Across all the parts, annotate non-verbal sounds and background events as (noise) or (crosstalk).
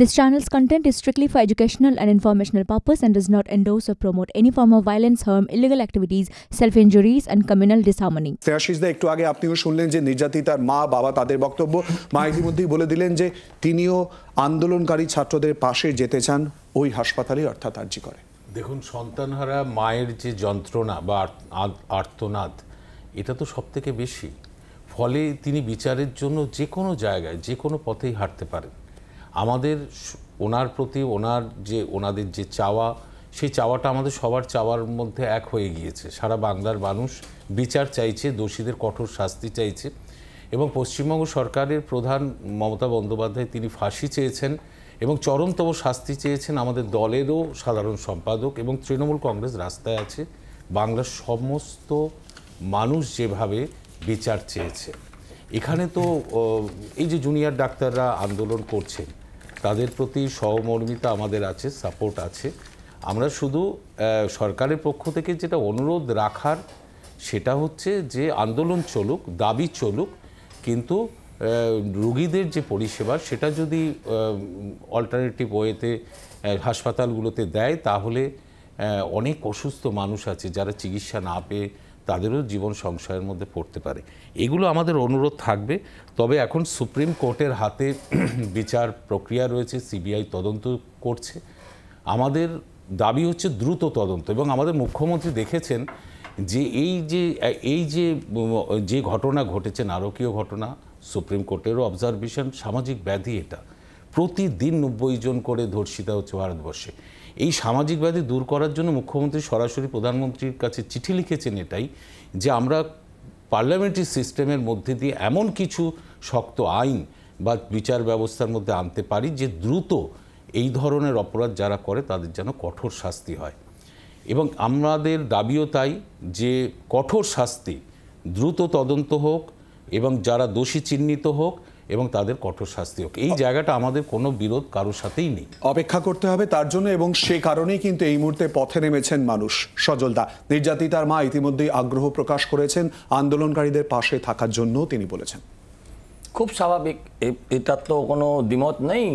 This channel's content is strictly for educational and informational purpose and does not endorse or promote any form of violence, harm, illegal activities, self-injuries and communal disharmony. দেয়াশিসদা একটু আগে আপনিও শুনলেন যে নির্যাতিতার মা বাবা তাদের বক্তব্য মা ইতিমধ্যেই বলে দিলেন যে তিনিও আন্দোলনকারী ছাত্রদের পাশে যেতে চান ওই হাসপাতালে অর্থাৎ আর্জি করে দেখুন সন্তানহারা মায়ের যে যন্ত্রণা বা আর্তনাদ এটা তো সব থেকে বেশি ফলে তিনি বিচারের জন্য যে কোনো জায়গায় যে কোনো পথেই হাঁটতে পারেন আমাদের ওনার প্রতি ওনার যে ওনাদের যে চাওয়া সেই চাওয়াটা আমাদের সবার চাওয়ার মধ্যে এক হয়ে গিয়েছে সারা বাংলার মানুষ বিচার চাইছে দোষীদের কঠোর শাস্তি চাইছে এবং পশ্চিমবঙ্গ সরকারের প্রধান মমতা বন্দ্যোপাধ্যায় তিনি ফাঁসি চেয়েছেন এবং চরমতম শাস্তি চেয়েছেন আমাদের দলেরও সাধারণ সম্পাদক এবং তৃণমূল কংগ্রেস রাস্তায় আছে বাংলার সমস্ত মানুষ যেভাবে বিচার চেয়েছে এখানে তো এই যে জুনিয়র ডাক্তাররা আন্দোলন করছেন তাদের প্রতি সহমর্মিতা আমাদের আছে সাপোর্ট আছে আমরা শুধু সরকারের পক্ষ থেকে যেটা অনুরোধ রাখার সেটা হচ্ছে যে আন্দোলন চলুক দাবি চলুক কিন্তু রুগীদের যে পরিষেবা সেটা যদি অল্টারনেটিভ ওয়েতে হাসপাতালগুলোতে দেয় তাহলে অনেক অসুস্থ মানুষ আছে যারা চিকিৎসা না পেয়ে তাদেরও জীবন সংশয়ের মধ্যে পড়তে পারে এগুলো আমাদের অনুরোধ থাকবে তবে এখন সুপ্রিম কোর্টের হাতে (clears throat) বিচার প্রক্রিয়া রয়েছে সিবিআই তদন্ত করছে আমাদের দাবি হচ্ছে দ্রুত তদন্ত এবং আমাদের মুখ্যমন্ত্রী দেখেছেন যে এই যে এই যে যে ঘটনা ঘটেছে নারকীয় ঘটনা সুপ্রিম কোর্টেরও অবজারভেশন সামাজিক ব্যাধি এটা প্রতিদিন নব্বই জন করে ধর্ষিতা হচ্ছে ভারতবর্ষে এই ব্যাধি দূর করার জন্য মুখ্যমন্ত্রী সরাসরি প্রধানমন্ত্রীর কাছে চিঠি লিখেছেন এটাই যে আমরা পার্লামেন্টারি সিস্টেমের মধ্যে দিয়ে এমন কিছু শক্ত আইন বা বিচার ব্যবস্থার মধ্যে আনতে পারি যে দ্রুত এই ধরনের অপরাধ যারা করে তাদের যেন কঠোর শাস্তি হয় এবং আমাদের দাবিও তাই যে কঠোর শাস্তি দ্রুত তদন্ত হোক এবং যারা দোষী চিহ্নিত হোক এবং তাদের কঠোর শাস্তি হোক এই জায়গাটা আমাদের কোনো বিরোধ কারোর সাথেই নেই অপেক্ষা করতে হবে তার জন্য এবং সে কারণেই কিন্তু এই মুহূর্তে পথে নেমেছেন মানুষ সজলদা নির্যাতিতার মা ইতিমধ্যেই আগ্রহ প্রকাশ করেছেন আন্দোলনকারীদের পাশে থাকার জন্য তিনি বলেছেন খুব স্বাভাবিক এটা তো কোনো দ্বিমত নেই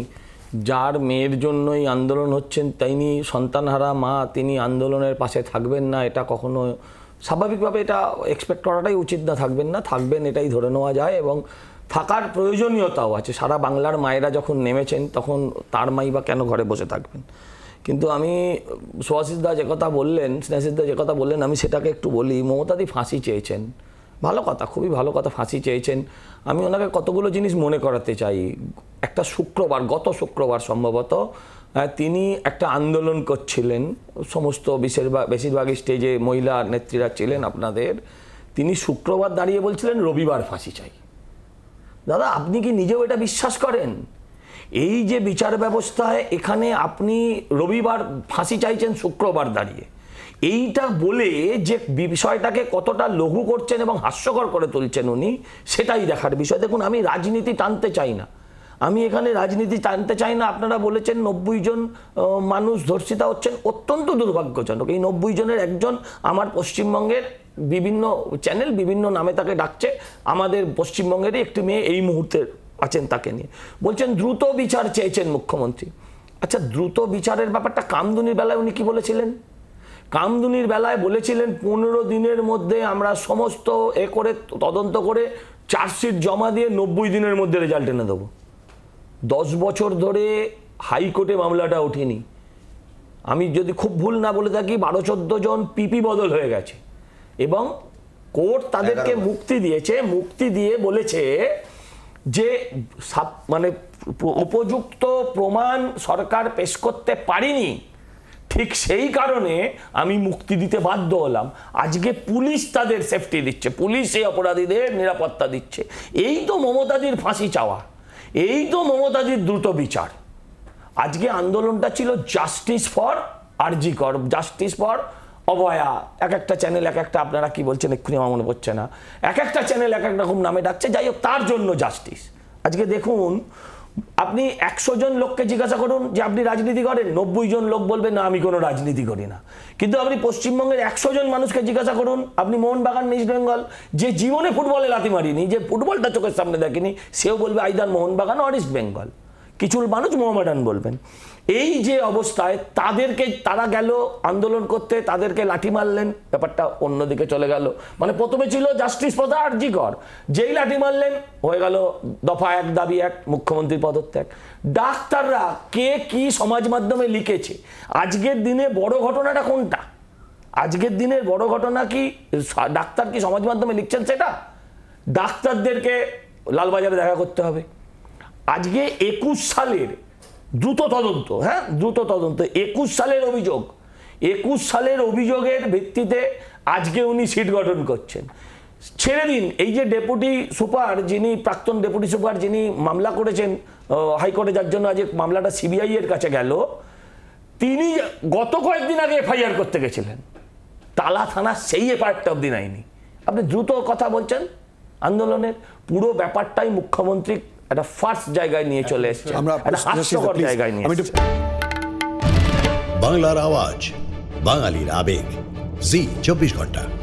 যার মেয়ের জন্যই আন্দোলন হচ্ছেন তিনি সন্তানহারা মা তিনি আন্দোলনের পাশে থাকবেন না এটা কখনো স্বাভাবিকভাবে এটা এক্সপেক্ট করাটাই উচিত না থাকবেন না থাকবেন এটাই ধরে নেওয়া যায় এবং থাকার প্রয়োজনীয়তাও আছে সারা বাংলার মায়েরা যখন নেমেছেন তখন তার মাই বা কেন ঘরে বসে থাকবেন কিন্তু আমি সুভাষিসদা যে কথা বললেন স্নেহাসিসদা যে কথা বললেন আমি সেটাকে একটু বলি মমতাদি ফাঁসি চেয়েছেন ভালো কথা খুবই ভালো কথা ফাঁসি চেয়েছেন আমি ওনাকে কতগুলো জিনিস মনে করাতে চাই একটা শুক্রবার গত শুক্রবার সম্ভবত তিনি একটা আন্দোলন করছিলেন সমস্ত বেশিরভাগ বেশিরভাগ স্টেজে মহিলা নেত্রীরা ছিলেন আপনাদের তিনি শুক্রবার দাঁড়িয়ে বলছিলেন রবিবার ফাঁসি চাই দাদা আপনি কি নিজেও এটা বিশ্বাস করেন এই যে বিচার ব্যবস্থায় এখানে আপনি রবিবার ফাঁসি চাইছেন শুক্রবার দাঁড়িয়ে এইটা বলে যে বিষয়টাকে কতটা লঘু করছেন এবং হাস্যকর করে তুলছেন উনি সেটাই দেখার বিষয় দেখুন আমি রাজনীতি টানতে চাই না আমি এখানে রাজনীতি টানতে চাই না আপনারা বলেছেন নব্বই জন মানুষ ধর্ষিতা হচ্ছেন অত্যন্ত দুর্ভাগ্যজনক এই নব্বই জনের একজন আমার পশ্চিমবঙ্গের বিভিন্ন চ্যানেল বিভিন্ন নামে তাকে ডাকছে আমাদের পশ্চিমবঙ্গেরই একটি মেয়ে এই মুহূর্তে আছেন তাকে নিয়ে বলছেন দ্রুত বিচার চেয়েছেন মুখ্যমন্ত্রী আচ্ছা দ্রুত বিচারের ব্যাপারটা কামদুনির বেলায় উনি কি বলেছিলেন কামদুনির বেলায় বলেছিলেন পনেরো দিনের মধ্যে আমরা সমস্ত এ করে তদন্ত করে চার্জশিট জমা দিয়ে নব্বই দিনের মধ্যে রেজাল্ট এনে দেবো দশ বছর ধরে হাইকোর্টে মামলাটা ওঠেনি আমি যদি খুব ভুল না বলে থাকি বারো চোদ্দো জন পিপি বদল হয়ে গেছে এবং কোর্ট তাদেরকে মুক্তি দিয়েছে মুক্তি দিয়ে বলেছে যে মানে উপযুক্ত প্রমাণ সরকার পেশ করতে পারেনি ঠিক সেই কারণে আমি মুক্তি দিতে বাধ্য হলাম আজকে পুলিশ তাদের সেফটি দিচ্ছে পুলিশ এই অপরাধীদের নিরাপত্তা দিচ্ছে এই তো মমতাজির ফাঁসি চাওয়া এই তো মমতাজির দ্রুত বিচার আজকে আন্দোলনটা ছিল জাস্টিস ফর আরজি কর জাস্টিস ফর অবয়া এক একটা চ্যানেল এক একটা আপনারা কি বলছেন এক্ষুনি আমার মনে পড়ছে না এক একটা চ্যানেল এক এক রকম নামে ডাকছে যাই হোক তার জন্য জাস্টিস আজকে দেখুন আপনি একশো জন লোককে জিজ্ঞাসা করুন যে আপনি রাজনীতি করেন নব্বই জন লোক বলবে না আমি কোনো রাজনীতি করি না কিন্তু আপনি পশ্চিমবঙ্গের একশো জন মানুষকে জিজ্ঞাসা করুন আপনি মোহনবাগান ইস্ট বেঙ্গল যে জীবনে ফুটবলে লাথি মারিনি যে ফুটবলটা চোখের সামনে দেখেনি সেও বলবে আইদান মোহনবাগান অর ইস্ট বেঙ্গল কিছু মানুষ মোহামেডান বলবেন এই যে অবস্থায় তাদেরকে তারা গেল আন্দোলন করতে তাদেরকে লাঠি মারলেন ব্যাপারটা অন্যদিকে চলে গেল মানে প্রথমে ছিল জাস্টিস পদা আর্জিকর যেই লাঠি মারলেন হয়ে গেল দফা এক দাবি এক মুখ্যমন্ত্রীর পদত্যাগ ডাক্তাররা কে কি সমাজ মাধ্যমে লিখেছে আজকের দিনে বড় ঘটনাটা কোনটা আজকের দিনের বড় ঘটনা কি ডাক্তার কি সমাজ মাধ্যমে লিখছেন সেটা ডাক্তারদেরকে লালবাজারে দেখা করতে হবে আজকে একুশ সালের দ্রুত তদন্ত হ্যাঁ দ্রুত তদন্ত একুশ সালের অভিযোগ একুশ সালের অভিযোগের ভিত্তিতে আজকে উনি সিট গঠন করছেন ছেড়ে দিন এই যে ডেপুটি সুপার যিনি প্রাক্তন ডেপুটি সুপার যিনি মামলা করেছেন হাইকোর্টে যার জন্য আজ মামলাটা সিবিআই এর কাছে গেল তিনি গত কয়েকদিন আগে এফআইআর করতে গেছিলেন তালা থানা সেই এফআইআরটা অব্দি নেয়নি আপনি দ্রুত কথা বলছেন আন্দোলনের পুরো ব্যাপারটাই মুখ্যমন্ত্রী একটা ফার্স্ট জায়গায় নিয়ে চলে আচ্ছা, এসছে একটা জায়গায় নিয়ে বাংলার আওয়াজ বাঙালির আবেগ জি চব্বিশ ঘন্টা